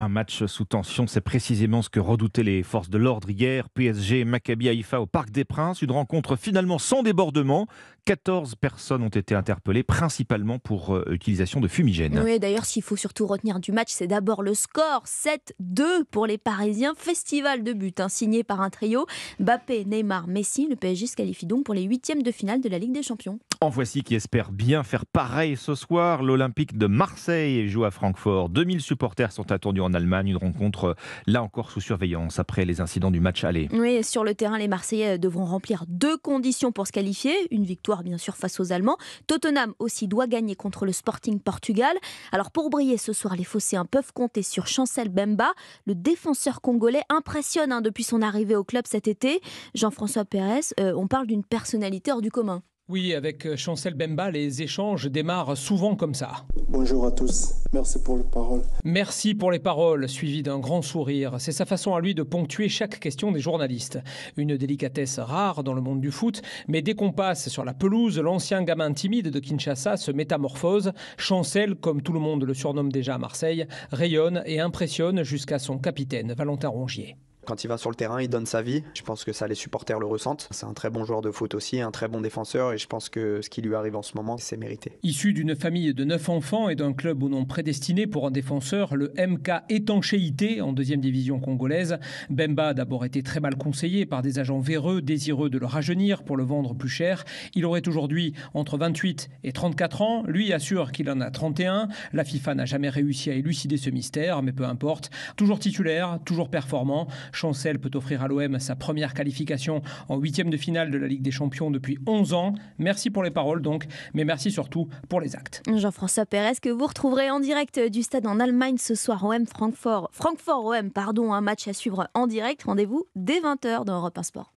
Un match sous tension, c'est précisément ce que redoutaient les forces de l'ordre hier. PSG Maccabi Haïfa au Parc des Princes, une rencontre finalement sans débordement 14 personnes ont été interpellées, principalement pour euh, utilisation de fumigène. Oui, d'ailleurs, qu'il faut surtout retenir du match, c'est d'abord le score 7-2 pour les Parisiens. Festival de buts hein, signé par un trio Bappé, Neymar, Messi. Le PSG se qualifie donc pour les huitièmes de finale de la Ligue des Champions. En voici qui espère bien faire pareil ce soir. L'Olympique de Marseille joue à Francfort. 2000 supporters sont attendus en Allemagne. Une rencontre euh, là encore sous surveillance après les incidents du match aller. Oui, sur le terrain, les Marseillais euh, devront remplir deux conditions pour se qualifier. Une victoire bien sûr face aux Allemands. Tottenham aussi doit gagner contre le Sporting Portugal. Alors pour briller ce soir, les Phocéens peuvent compter sur Chancel Bemba. Le défenseur congolais impressionne hein, depuis son arrivée au club cet été. Jean-François Pérez, euh, on parle d'une personnalité hors du commun. Oui, avec euh, Chancel Bemba, les échanges démarrent souvent comme ça. Bonjour à tous, merci pour les paroles. Merci pour les paroles, suivi d'un grand sourire. C'est sa façon à lui de ponctuer chaque question des journalistes. Une délicatesse rare dans le monde du foot, mais dès qu'on passe sur la pelouse, l'ancien gamin timide de Kinshasa se métamorphose. Chancel, comme tout le monde le surnomme déjà à Marseille, rayonne et impressionne jusqu'à son capitaine, Valentin Rongier. Quand il va sur le terrain, il donne sa vie. Je pense que ça, les supporters le ressentent. C'est un très bon joueur de foot aussi, un très bon défenseur. Et je pense que ce qui lui arrive en ce moment, c'est mérité. Issu d'une famille de neuf enfants et d'un club au nom prédestiné pour un défenseur, le MK Étanchéité, en deuxième division congolaise, Bemba a d'abord été très mal conseillé par des agents véreux, désireux de le rajeunir pour le vendre plus cher. Il aurait aujourd'hui entre 28 et 34 ans. Lui assure qu'il en a 31. La FIFA n'a jamais réussi à élucider ce mystère, mais peu importe. Toujours titulaire, toujours performant. Chancel peut offrir à l'OM sa première qualification en huitième de finale de la Ligue des Champions depuis 11 ans. Merci pour les paroles donc, mais merci surtout pour les actes. Jean-François Pérez que vous retrouverez en direct euh, du stade en Allemagne ce soir OM Francfort. Francfort OM, pardon, un match à suivre en direct. Rendez-vous dès 20h dans Europe 1 Sport.